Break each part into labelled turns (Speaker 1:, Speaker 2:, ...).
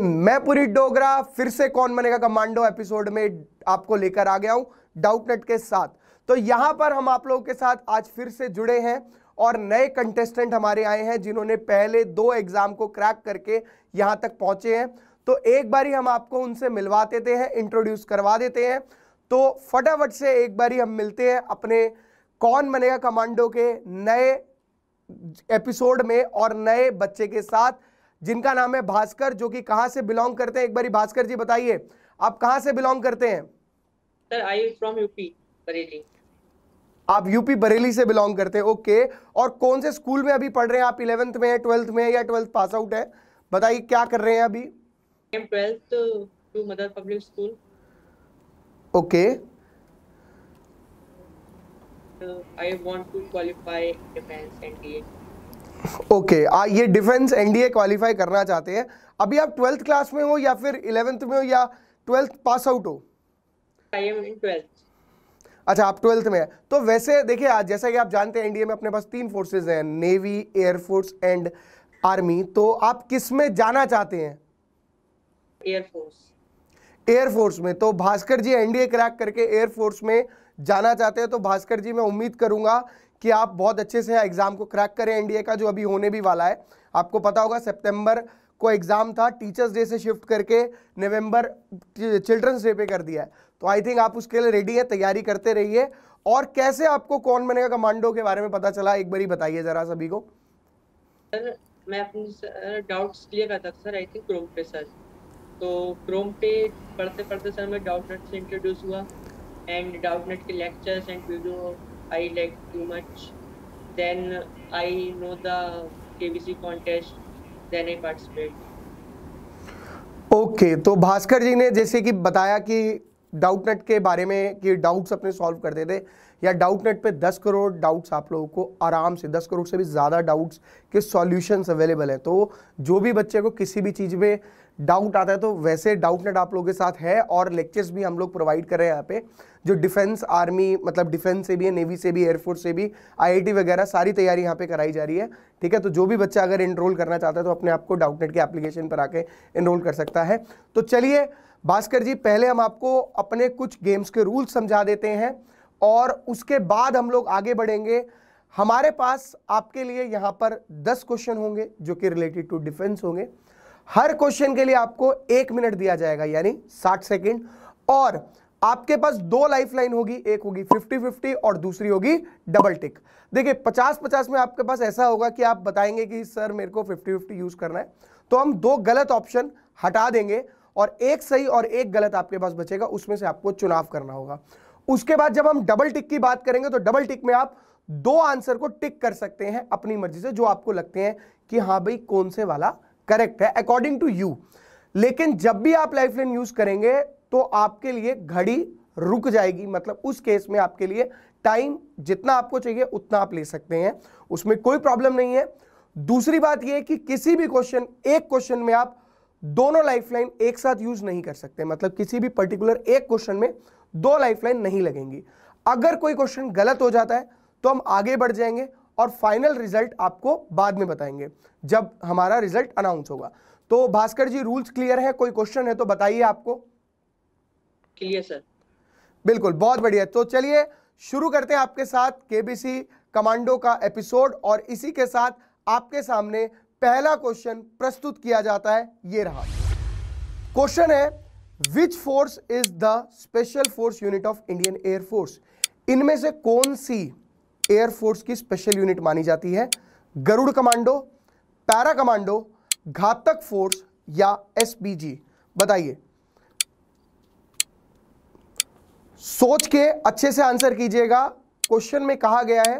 Speaker 1: में मैं पूरी डोगरा फिर से कौन बनेगा कमांडो एपिसोड में आपको लेकर आ गया हूं डाउटनेट के साथ तो यहां पर हम आप लोगों के साथ आज फिर से जुड़े हैं और नए कंटेस्टेंट हमारे आए हैं जिन्होंने पहले दो एग्जाम को क्रैक करके यहां तक पहुंचे हैं तो एक बारी हम आपको उनसे मिलवा देते हैं इंट्रोड्यूस करवा देते हैं तो फटाफट से एक बारी हम मिलते हैं अपने कौन बनेगा कमांडो के नए एपिसोड में और नए बच्चे के साथ जिनका नाम है भास्कर जो कि कहां से बिलोंग करते हैं एक बार भास्कर जी बताइए आप कहां से बिलोंग करते हैं sir I from UP Bareilly आप यूपी बरेली से बिलोंग करते हैं ओके और कौन से स्कूल में अभी पढ़ रहे हैं आप इलेवेंथ में है ट्वेल्थ में है या ट्वेल्थ पास आउट है बताइए क्या कर रहे हैं अभी public school okay I want to qualify defence NDA okay okay, ये डिफेंस एनडीए क्वालिफाई करना चाहते हैं अभी आप ट्वेल्थ क्लास में हो या फिर इलेवेंथ में हो या ट्वेल्थ पास आउट हो आई एम अच्छा आप ट्वेल्थ में है तो वैसे देखिए आज जैसा कि आप जानते हैं एनडीए में अपने पास तीन फोर्सेज हैं नेवी एयरफोर्स एंड आर्मी तो आप किस में जाना चाहते हैं एयरफोर्स एयरफोर्स में तो भास्कर जी एनडीए क्रैक करके एयरफोर्स में जाना चाहते हैं तो भास्कर जी मैं उम्मीद करूंगा कि आप बहुत अच्छे से एग्ज़ाम को क्रैक करें एनडीए का जो अभी होने भी वाला है आपको पता होगा सितंबर को एग्ज़ाम था टीचर्स डे से शिफ्ट करके नवंबर चिल्ड्रंस डे पे कर दिया है तो आई थिंक आप उसके लिए रेडी है तैयारी करते रहिए और कैसे आपको कौन बनेगा कमांडो के बारे में पता चला एक बार बताइए ज़रा सभी को सर मैं अपने डाउट्स क्लियर करता था सर आई थिंक क्रोम पे सर तो क्रोम पे पढ़ते पढ़ते सर मैं डाउट नेट से इंट्रोड्यूस हुआ एंड डाउट नेट के lectures and video I like too much. Then I know the KBC contest, then I participate. Okay okay, तो भास्कर जी ने जैसे कि बताया कि डाउट नेट के बारे में कि डाउट्स अपने सॉल्व करते थे या डाउट नेट पर दस करोड़ डाउट्स आप लोगों को आराम से दस करोड़ से भी ज़्यादा डाउट्स के सॉल्यूशंस अवेलेबल हैं तो जो भी बच्चे को किसी भी चीज़ में डाउट आता है तो वैसे डाउट नेट आप लोगों के साथ है और लेक्चर्स भी हम लोग प्रोवाइड कर रहे हैं यहाँ पे जो डिफेंस आर्मी मतलब डिफेंस से भी है नेवी से भी एयरफोर्स से भी आईआईटी वगैरह सारी तैयारी यहाँ पे कराई जा रही है ठीक है तो जो भी बच्चा अगर इनरोल करना चाहता है तो अपने आप को डाउटनेट के एप्लीकेशन पर आके इनरोल कर सकता है तो चलिए भास्कर जी पहले हम आपको अपने कुछ गेम्स के रूल्स समझा देते हैं और उसके बाद हम लोग आगे बढ़ेंगे हमारे पास आपके लिए यहाँ पर दस क्वेश्चन होंगे जो कि रिलेटेड टू डिफेंस होंगे हर क्वेश्चन के लिए आपको एक मिनट दिया जाएगा यानी साठ सेकेंड और आपके पास दो लाइफ लाइन होगी एक होगी फिफ्टी फिफ्टी और दूसरी होगी डबल टिक देखिए पचास पचास में आपके पास ऐसा होगा कि आप बताएंगे कि सर मेरे को फिफ्टी फिफ्टी यूज़ करना है तो हम दो गलत ऑप्शन हटा देंगे और एक सही और एक गलत आपके पास बचेगा उसमें से आपको चुनाव करना होगा उसके बाद जब हम डबल टिक की बात करेंगे तो डबल टिक में आप दो आंसर को टिक कर सकते हैं अपनी मर्जी से जो आपको लगते हैं कि हाँ भाई कौन से वाला करेक्ट है अकॉर्डिंग टू यू लेकिन जब भी आप लाइफ लाइन यूज करेंगे तो आपके लिए घड़ी रुक जाएगी मतलब उस केस में आपके लिए टाइम जितना आपको चाहिए उतना आप ले सकते हैं उसमें कोई प्रॉब्लम नहीं है दूसरी बात यह कि किसी भी क्वेश्चन एक क्वेश्चन में आप दोनों लाइफलाइन एक साथ यूज नहीं कर सकते मतलब किसी भी पर्टिकुलर एक क्वेश्चन में दो लाइफलाइन नहीं लगेंगी अगर कोई क्वेश्चन गलत हो जाता है तो हम आगे बढ़ जाएंगे और फाइनल रिजल्ट आपको बाद में बताएंगे जब हमारा रिजल्ट अनाउंस होगा तो भास्कर जी रूल्स क्लियर है कोई क्वेश्चन है तो बताइए आपको क्लियर सर बिल्कुल बहुत बढ़िया तो चलिए शुरू करते हैं आपके साथ केबीसी कमांडो का एपिसोड और इसी के साथ आपके सामने पहला क्वेश्चन प्रस्तुत किया जाता है ये रहा क्वेश्चन है which force is the special force unit of Indian air force इनमें से कौन सी एयरफोर्स की स्पेशल यूनिट मानी जाती है Garud commando para commando Ghatak force या एसबीजी बताइए सोच के अच्छे से आंसर कीजिएगा क्वेश्चन में कहा गया है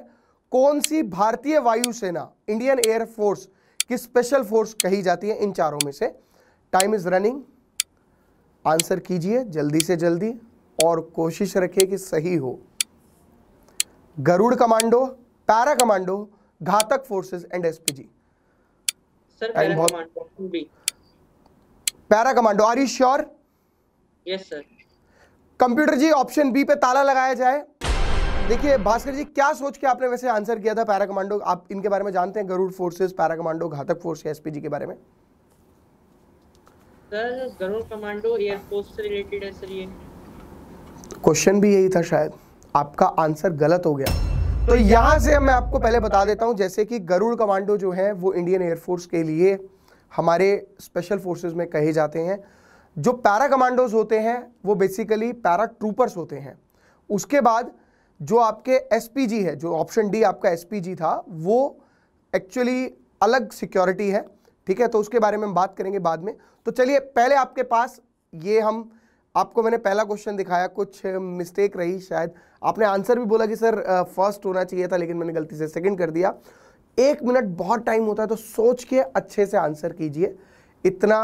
Speaker 1: कौन सी भारतीय वायुसेना इंडियन एयर फोर्स की स्पेशल फोर्स कही जाती है इन चारों में से टाइम इज रनिंग आंसर कीजिए जल्दी से जल्दी और कोशिश रखिए कि सही हो Garud commando para commando Ghatak forces and SPG para commando are you sure yes sir computer ji option B पे ताला लगाया जाए देखिए भास्कर जी क्या सोच के आपने वैसे आंसर किया था पैरा कमांडो आप इनके बारे में जानते हैं Garud forces para commando Ghatak force SPG के बारे में सर गरुड़ कमांडो एयरफोर्स से रिलेटेड है सर ये क्वेश्चन भी यही था शायद आपका आंसर गलत हो गया तो यहां से मैं आपको पहले बता देता हूं जैसे कि गरुड़ कमांडो जो है वो इंडियन एयरफोर्स के लिए हमारे स्पेशल फोर्सेस में कहे जाते हैं जो पैरा कमांडोज होते हैं वो बेसिकली पैरा ट्रूपर्स होते हैं उसके बाद जो आपके एसपीजी है जो ऑप्शन डी आपका एसपीजी था वो एक्चुअली अलग सिक्योरिटी है ठीक है तो उसके बारे में हम बात करेंगे बाद में तो चलिए पहले आपके पास ये हम आपको मैंने पहला क्वेश्चन दिखाया कुछ मिस्टेक रही शायद आपने आंसर भी बोला कि सर फर्स्ट होना चाहिए था लेकिन मैंने गलती से सेकंड कर दिया एक मिनट बहुत टाइम होता है तो सोच के अच्छे से आंसर कीजिए इतना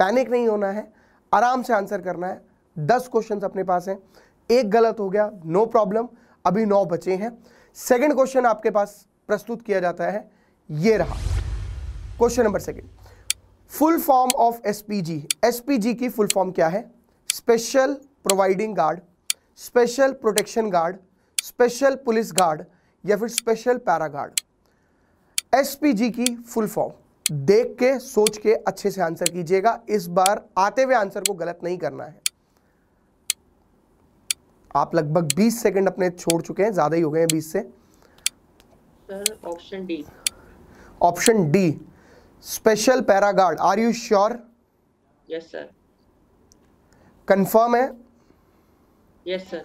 Speaker 1: पैनिक नहीं होना है आराम से आंसर करना है दस क्वेश्चन अपने पास हैं एक गलत हो गया नो प्रॉब्लम अभी नौ बचे हैं सेकेंड क्वेश्चन आपके पास प्रस्तुत किया जाता है ये रहा question number second full form of SPG SPG की फुल फॉर्म क्या है special providing guard special protection guard special police guard या फिर स्पेशल पैरा गार्ड एसपीजी की फुल फॉर्म देख के सोच के अच्छे से आंसर कीजिएगा इस बार आते हुए आंसर को गलत नहीं करना है आप लगभग 20 सेकंड अपने छोड़ चुके हैं ज्यादा ही हो गए हैं 20 से option D option D special para guard are you sure yes sir confirm है यस सर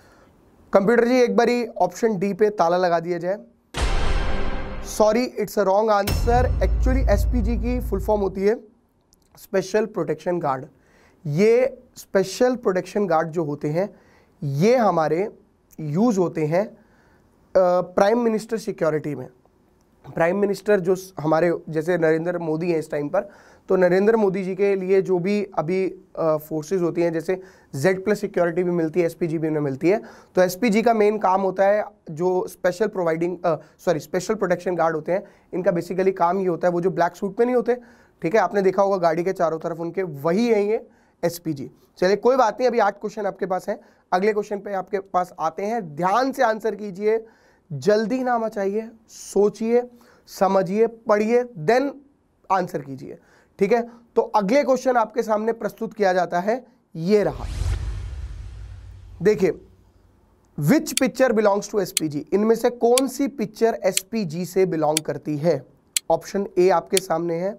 Speaker 1: कंप्यूटर जी एक बारी ऑप्शन डी पे ताला लगा दिया जाए sorry it's a wrong answer actually SPG की फुल फॉर्म होती है स्पेशल प्रोटेक्शन गार्ड ये स्पेशल प्रोटेक्शन गार्ड जो होते हैं ये हमारे यूज़ होते हैं प्राइम मिनिस्टर सिक्योरिटी में प्राइम मिनिस्टर जो हमारे जैसे नरेंद्र मोदी हैं इस टाइम पर तो नरेंद्र मोदी जी के लिए जो भी अभी फोर्सेस होती हैं जैसे जेड प्लस सिक्योरिटी भी मिलती है एसपीजी भी उन्हें मिलती है तो एसपीजी का मेन काम होता है जो special providing sorry special protection guard होते हैं इनका बेसिकली काम ये होता है वो जो ब्लैक सूट में नहीं होते ठीक है आपने देखा होगा गाड़ी के चारों तरफ उनके वही है ये एस चलिए कोई बात नहीं अभी आठ क्वेश्चन आपके पास हैं अगले क्वेश्चन पर आपके पास आते हैं ध्यान से आंसर कीजिए जल्दी ना मचाइए सोचिए समझिए पढ़िए देन आंसर कीजिए ठीक है तो अगले क्वेश्चन आपके सामने प्रस्तुत किया जाता है ये रहा देखिए which picture belongs to SPG इनमें से कौन सी पिक्चर एसपीजी से बिलोंग करती है ऑप्शन ए आपके सामने है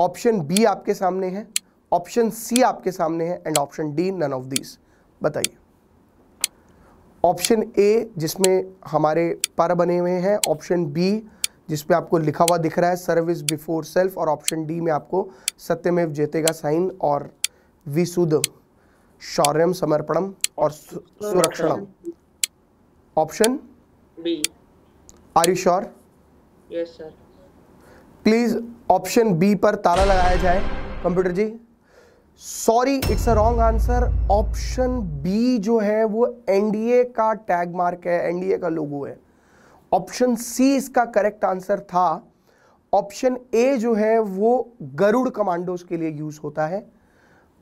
Speaker 1: ऑप्शन बी आपके सामने है ऑप्शन सी आपके सामने है and option D none of these बताइए ऑप्शन ए जिसमें हमारे पर बने हुए हैं ऑप्शन बी जिसमें आपको लिखा हुआ दिख रहा है सर्विस बिफोर सेल्फ और ऑप्शन डी में आपको सत्यमेव जेते का साइन और विसुद शौर्यम समर्पणम और सुरक्षणम option B are you sure yes sir please option B पर ताला लगाया जाए computer ji sorry it's a wrong answer option B जो है वो एनडीए का टैग मार्क है एनडीए का लोगो है ऑप्शन सी इसका करेक्ट आंसर था ऑप्शन ए जो है वो गरुड़ कमांडोज के लिए यूज होता है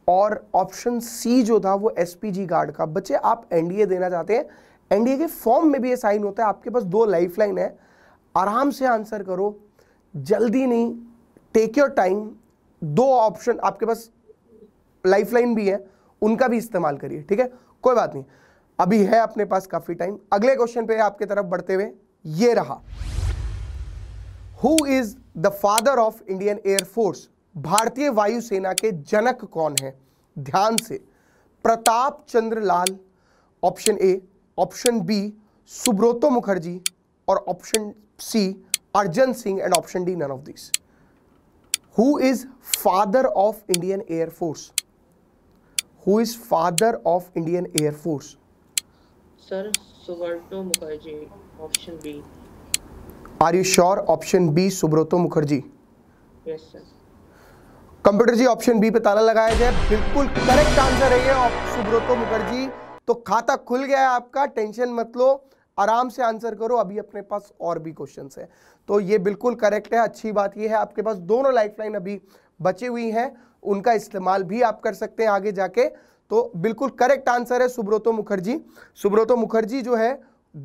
Speaker 1: और ऑप्शन सी जो था वो एसपीजी गार्ड का बच्चे आप एनडीए देना चाहते हैं एनडीए के फॉर्म में भी ये साइन होता है आपके पास दो लाइफलाइन है आराम से आंसर करो जल्दी नहीं टेक योर टाइम दो ऑप्शन आपके पास लाइफलाइन भी है उनका भी इस्तेमाल करिए ठीक है कोई बात नहीं अभी है अपने पास काफ़ी टाइम अगले क्वेश्चन पे आपके तरफ बढ़ते हुए ये रहा who is the father of Indian air force भारतीय वायुसेना के जनक कौन है ध्यान से Pratap Chandra Lal option A option B Subroto Mukherjee और option C Arjan Singh and option D none of this who is father of Indian air force who is father of Indian air force sir Suvarno Mukherjee option B are you sure option B Subroto Mukherjee computer ji option B पे ताला लगाया जाए बिल्कुल correct answer है ये सुब्रतो मुखर्जी तो खाता खुल गया है आपका टेंशन मत लो आराम से आंसर करो अभी अपने पास और भी क्वेश्चंस हैं तो ये बिल्कुल करेक्ट है अच्छी बात ये है आपके पास दोनों लाइफलाइन अभी बची हुई हैं उनका इस्तेमाल भी आप कर सकते हैं आगे जाके तो बिल्कुल करेक्ट आंसर है सुब्रतो मुखर्जी सुब्रतो मुखर्जी जो है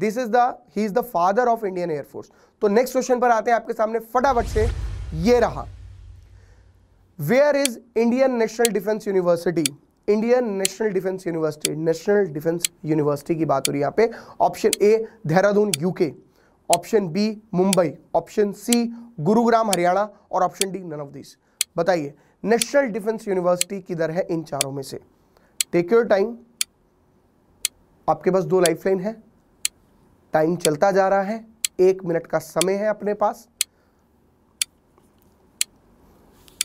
Speaker 1: this is the he is the father of Indian air force तो नेक्स्ट क्वेश्चन पर आते हैं आपके सामने फटाफट से ये रहा where is Indian national defence university Indian national defence university national defence university की बात हो रही है यहां पे option A Dehradun UK option B Mumbai option C Gurugram Haryana और option D none of this बताइए नेशनल डिफेंस यूनिवर्सिटी किधर है इन चारों में से टेक योर टाइम आपके पास दो लाइफलाइन है टाइम चलता जा रहा है एक मिनट का समय है अपने पास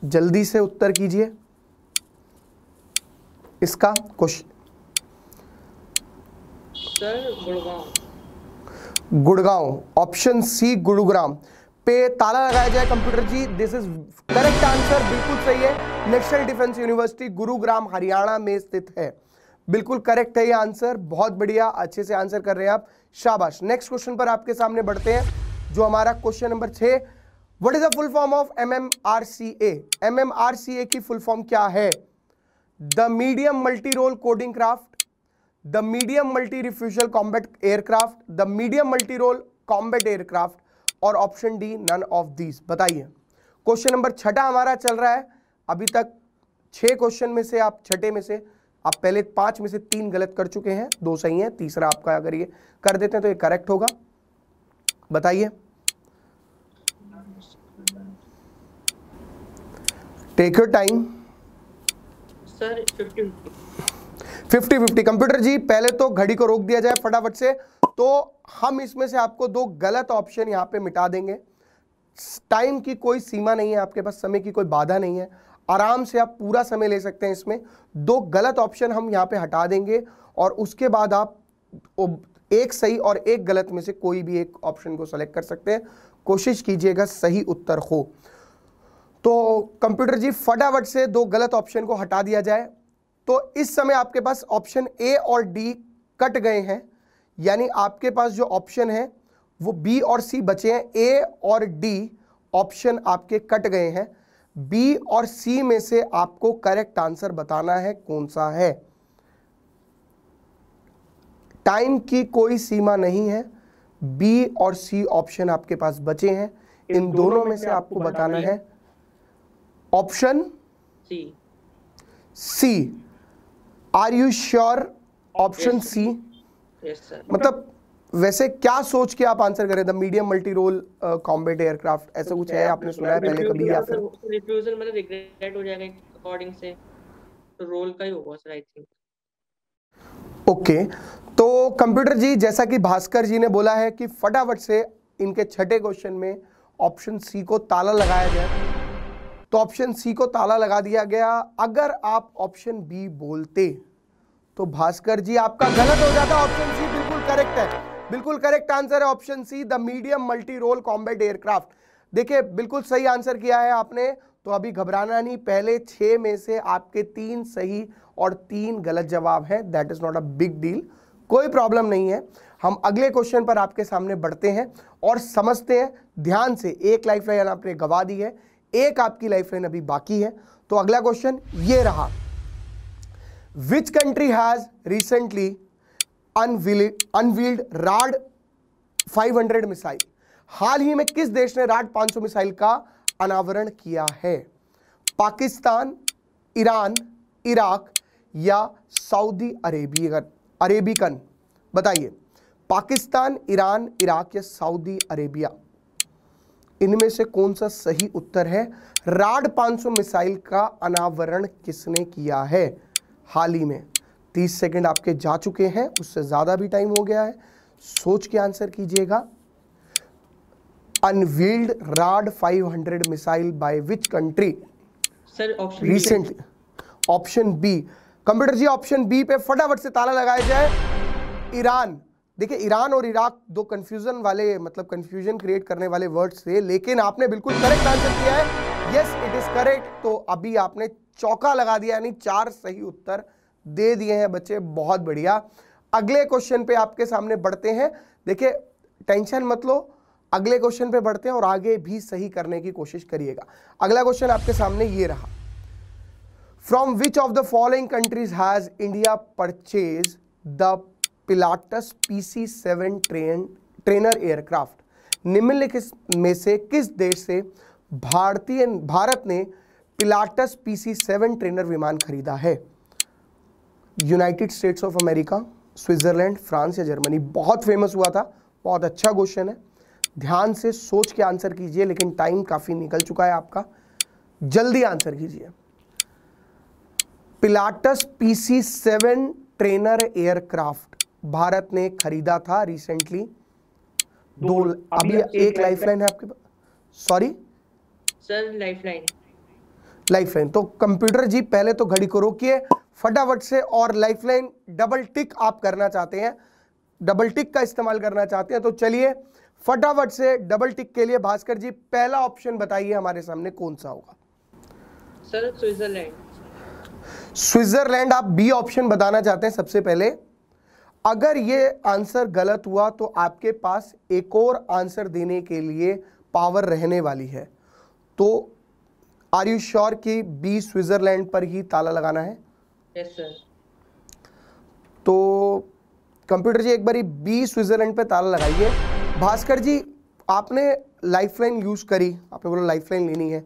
Speaker 1: जल्दी से उत्तर कीजिए इसका question Gurgaon Gurgaon option C Gurugram पे ताला लगाया जाए computer ji this is correct answer बिल्कुल सही है national defence university Gurugram Haryana में स्थित है बिल्कुल करेक्ट है ये आंसर बहुत बढ़िया अच्छे से आंसर कर रहे हैं आप शाबाश नेक्स्ट क्वेश्चन पर आपके सामने बढ़ते हैं जो हमारा क्वेश्चन नंबर छः what is the full form of M M R C A M M R C A की फुल फॉर्म क्या है the medium multi role coding craft the medium multi refusal combat aircraft the medium multi role combat aircraft और option D none of these बताइए question number छठा हमारा चल रहा है अभी तक छह क्वेश्चन में से आप छठे में से आप पहले पांच में से तीन गलत कर चुके हैं दो सही हैं तीसरा आपका अगर ये कर देते हैं तो ये करेक्ट होगा बताइए take your time sir fifty fifty computer ji पहले तो घड़ी को रोक दिया जाए फटाफट से तो हम इसमें से आपको दो गलत ऑप्शन यहाँ पे मिटा देंगे टाइम की कोई सीमा नहीं है आपके पास समय की कोई बाधा नहीं है आराम से आप पूरा समय ले सकते हैं इसमें दो गलत ऑप्शन हम यहाँ पे हटा देंगे और उसके बाद आप एक सही और एक गलत में से कोई भी एक ऑप्शन को सेलेक्ट कर सकते हैं कोशिश कीजिएगा सही उत्तर हो तो कंप्यूटर जी फटाफट से दो गलत ऑप्शन को हटा दिया जाए तो इस समय आपके पास ऑप्शन ए और डी कट गए हैं यानी आपके पास जो ऑप्शन है वो बी और सी बचे हैं ए और डी ऑप्शन आपके कट गए हैं बी और सी में से आपको करेक्ट आंसर बताना है कौन सा है टाइम की कोई सीमा नहीं है बी और सी ऑप्शन आपके पास बचे हैं इन, दोनों, दोनों में से आपको बताना है option C C are you sure option C मतलब वैसे क्या सोच के आप आंसर करें the medium multi role combat aircraft ऐसा कुछ है आपने सुना है पहले कभी या फिर रिफ्यूजल मतलब रिग्रेट हो जाएगा अकॉर्डिंग से रोल तो का ही होगा सर आई थिंक ओके तो कंप्यूटर जी जैसा कि भास्कर जी ने बोला है कि फटाफट से इनके छठे क्वेश्चन में ऑप्शन सी को ताला लगाया गया तो ऑप्शन सी को ताला लगा दिया गया अगर आप ऑप्शन बी बोलते तो भास्कर जी आपका गलत हो जाता ऑप्शन सी बिल्कुल करेक्ट है बिल्कुल करेक्ट आंसर है option C the medium multi role combat aircraft देखिए बिल्कुल सही आंसर किया है आपने तो अभी घबराना नहीं पहले छह में से आपके तीन सही और तीन गलत जवाब हैं that is not a big deal कोई प्रॉब्लम नहीं है हम अगले क्वेश्चन पर आपके सामने बढ़ते हैं और समझते हैं ध्यान से एक लाइफ लाइन आपने गवा दी है एक आपकी लाइफ लाइन अभी बाकी है तो अगला क्वेश्चन ये रहा Which country has recently unveiled, unveiled RAD 500 missile हाल ही में किस देश ने राड 500 मिसाइल का अनावरण किया है पाकिस्तान ईरान इराक या सऊदी अरेबियन अरेबिकन बताइए पाकिस्तान ईरान इराक या सऊदी अरेबिया इनमें से कौन सा सही उत्तर है राड 500 मिसाइल का अनावरण किसने किया है हाल ही में तीस सेकंड आपके जा चुके हैं उससे ज़्यादा भी टाइम हो गया है सोच के आंसर कीजिएगा unveiled RAD 500 missile by which country sir option recent option B computer ji option B पे फटाफट से ताला लगाया जाए ईरान देखिए ईरान और इराक दो कंफ्यूजन वाले मतलब कंफ्यूजन क्रिएट करने वाले वर्ड्स थे लेकिन आपने बिल्कुल करेक्ट आंसर किया है यस इट इज करेक्ट तो अभी आपने चौका लगा दिया यानी चार सही उत्तर दे दिए हैं बच्चे बहुत बढ़िया अगले क्वेश्चन पे आपके सामने बढ़ते हैं देखिए टेंशन मत लो अगले क्वेश्चन पे बढ़ते हैं और आगे भी सही करने की कोशिश करिएगा अगला क्वेश्चन आपके सामने ये रहा from which of the following countries has India purchase the Pilatus PC seven train trainer aircraft निम्नलिखित में से किस देश से भारतीय भारत ने पिलाटस पीसी सेवन ट्रेनर विमान खरीदा है United States of America Switzerland France या जर्मनी बहुत फेमस हुआ था बहुत अच्छा क्वेश्चन है ध्यान से सोच के आंसर कीजिए लेकिन टाइम काफ़ी निकल चुका है आपका जल्दी आंसर कीजिए Pilatus PC seven trainer aircraft भारत ने खरीदा था रिसेंटली दो, दो अभी एक लाइफलाइन है आपके पास सॉरी लाइफलाइन लाइफलाइन तो कंप्यूटर जी पहले तो घड़ी को रोकिए फटाफट से और लाइफलाइन डबल टिक आप करना चाहते हैं डबल टिक का इस्तेमाल करना चाहते हैं तो चलिए फटाफट से डबल टिक के लिए भास्कर जी पहला ऑप्शन बताइए हमारे सामने कौन सा होगा सर स्विट्जरलैंड स्विट्जरलैंड आप बी ऑप्शन बताना चाहते हैं सबसे पहले अगर ये आंसर गलत हुआ तो आपके पास एक और आंसर देने के लिए पावर रहने वाली है तो आर यू श्योर कि बी स्विट्जरलैंड पर ही ताला लगाना है yes, तो कंप्यूटर जी एक बारी बी स्विट्जरलैंड पर ताला लगाइए भास्कर जी आपने लाइफलाइन यूज़ करी आपने बोला लाइफलाइन लेनी है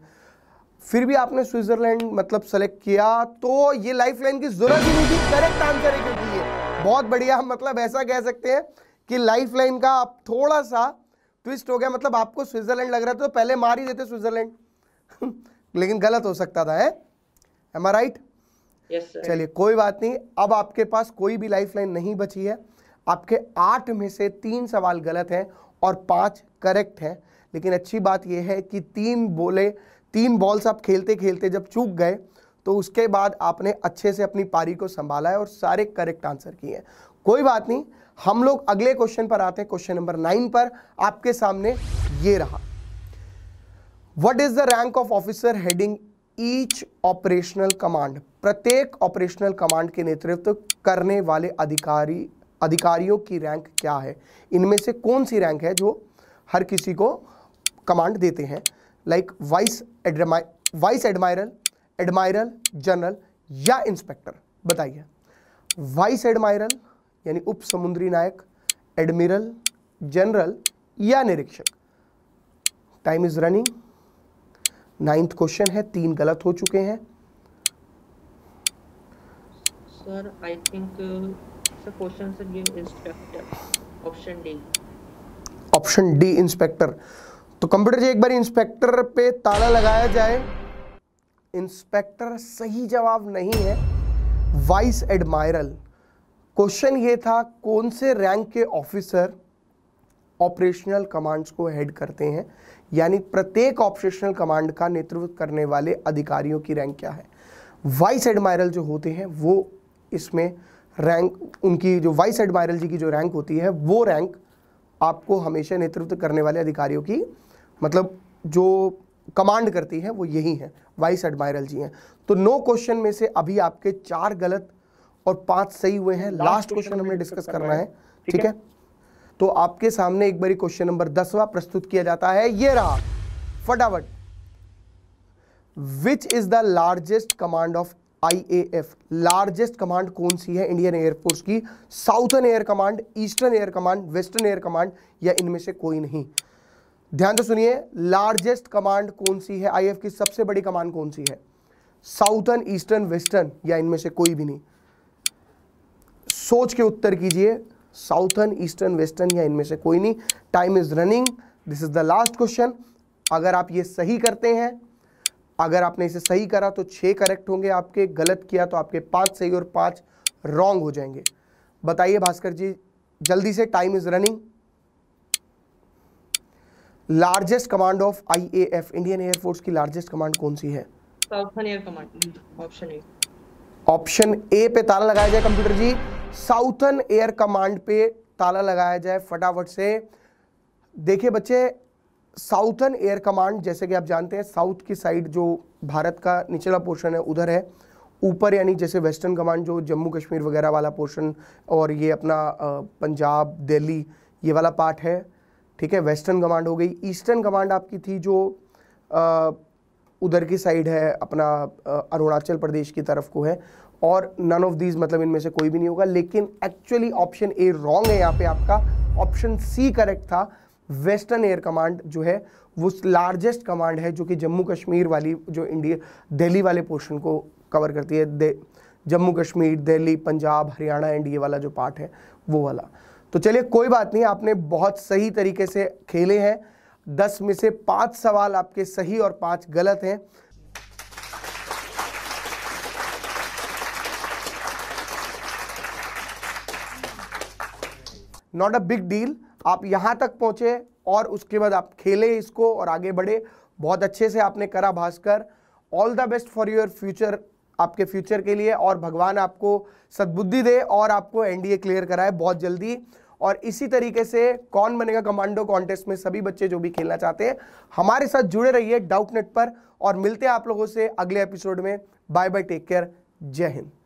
Speaker 1: फिर भी आपने स्विट्जरलैंड मतलब सेलेक्ट किया तो ये लाइफलाइन की जरूरत ही नहीं थी करेक्ट आंसर है क्योंकि ये बहुत बढ़िया मतलब ऐसा कह सकते हैं कि लाइफलाइन का आप थोड़ा सा ट्विस्ट हो गया मतलब आपको स्विट्जरलैंड लग रहा था तो पहले मार ही देते स्विट्जरलैंड लेकिन गलत हो सकता था है एम आर राइट चलिए कोई बात नहीं अब आपके पास कोई भी लाइफ लाइन नहीं बची है आपके आठ में से तीन सवाल गलत हैं और पांच करेक्ट हैं लेकिन अच्छी बात यह है कि तीन बोले तीन बॉल्स आप खेलते खेलते जब चूक गए तो उसके बाद आपने अच्छे से अपनी पारी को संभाला है और सारे करेक्ट आंसर किए हैं कोई बात नहीं हम लोग अगले क्वेश्चन पर आते हैं क्वेश्चन नंबर नाइन पर आपके सामने ये रहा what is the rank of officer heading each operational command प्रत्येक ऑपरेशनल कमांड के नेतृत्व करने वाले अधिकारी अधिकारियों की रैंक क्या है इनमें से कौन सी रैंक है जो हर किसी को कमांड देते हैं लाइक वाइस एडमा वाइस एडमायरल एडमायरल जनरल या इंस्पेक्टर बताइए वाइस एडमायरल यानी उप समुद्री नायक एडमिरल जनरल या निरीक्षक time is running ninth question है तीन गलत हो चुके हैं sir I think question inspector option D option D inspector तो कंप्यूटर जी एक बार इंस्पेक्टर पे ताला लगाया जाए इंस्पेक्टर सही जवाब नहीं है वाइस एडमायरल क्वेश्चन ये था कौन से रैंक के ऑफिसर ऑपरेशनल कमांड्स को हेड करते हैं यानी प्रत्येक ऑपरेशनल कमांड का नेतृत्व करने वाले अधिकारियों की रैंक क्या है वाइस एडमायरल जो होते हैं वो इसमें रैंक उनकी जो वाइस एडमायरल जी की जो रैंक होती है वो रैंक आपको हमेशा नेतृत्व करने वाले अधिकारियों की मतलब जो कमांड करती है वो यही है वाइस एडमायरल जी हैं तो नो क्वेश्चन में से अभी आपके चार गलत और पांच सही हुए हैं लास्ट क्वेश्चन हमने डिस्कस करना है ठीक है तो आपके सामने एक बारी क्वेश्चन नंबर दसवा प्रस्तुत किया जाता है ये रहा फटाफट which is the largest command of IAF largest command कौन सी है इंडियन एयरफोर्स की southern air command eastern air command western air command या इनमें से कोई नहीं ध्यान से सुनिए लार्जेस्ट कमांड कौन सी है आईएएफ की सबसे बड़ी कमांड कौन सी है साउथर्न ईस्टर्न वेस्टर्न या इनमें से कोई भी नहीं सोच के उत्तर कीजिए साउथर्न ईस्टर्न वेस्टर्न या इनमें से कोई नहीं time is running this is the last question अगर आप ये सही करते हैं अगर आपने इसे सही करा तो छह करेक्ट होंगे आपके गलत किया तो आपके पांच सही और पांच रॉन्ग हो जाएंगे बताइए भास्कर जी जल्दी से time is running largest command of IAF Indian air force की लार्जेस्ट कमांड कौन सी है ऑप्शन ए ऑप्शन ए पे ताला लगाया जाए computer ji southern air command पे ताला लगाया जाए फटाफट से देखिए बच्चे साउथन एयर कमांड जैसे कि आप जानते हैं साउथ की साइड जो भारत का निचला पोर्शन है उधर है ऊपर यानी जैसे वेस्टर्न कमांड जो जम्मू कश्मीर वगैरह वाला पोर्शन और ये अपना पंजाब दिल्ली ये वाला पार्ट है ठीक है वेस्टर्न कमांड हो गई ईस्टर्न कमांड आपकी थी जो उधर की साइड है अपना अरुणाचल प्रदेश की तरफ को है और नन ऑफ दीज मतलब इनमें से कोई भी नहीं होगा लेकिन एक्चुअली ऑप्शन ए रॉन्ग है यहाँ पे आपका ऑप्शन सी करेक्ट था वेस्टर्न एयर कमांड जो है वो लार्जेस्ट कमांड है जो कि जम्मू कश्मीर वाली जो इंडिया दिल्ली वाले पोर्शन को कवर करती है जम्मू कश्मीर दिल्ली पंजाब हरियाणा एंड ये वाला जो पार्ट है वो वाला तो चलिए कोई बात नहीं आपने बहुत सही तरीके से खेले हैं दस में से पाँच सवाल आपके सही और पाँच गलत हैं नॉट अ बिग डील आप यहाँ तक पहुँचे और उसके बाद आप खेले इसको और आगे बढ़े बहुत अच्छे से आपने करा Bhaskar all the best for your future आपके फ्यूचर के लिए और भगवान आपको सद्बुद्धि दे और आपको एनडीए क्लियर कराए बहुत जल्दी और इसी तरीके से कौन बनेगा कमांडो कॉन्टेस्ट में सभी बच्चे जो भी खेलना चाहते हैं हमारे साथ जुड़े रहिए डाउट नेट पर और मिलते हैं आप लोगों से अगले एपिसोड में बाय बाय टेक केयर जय हिंद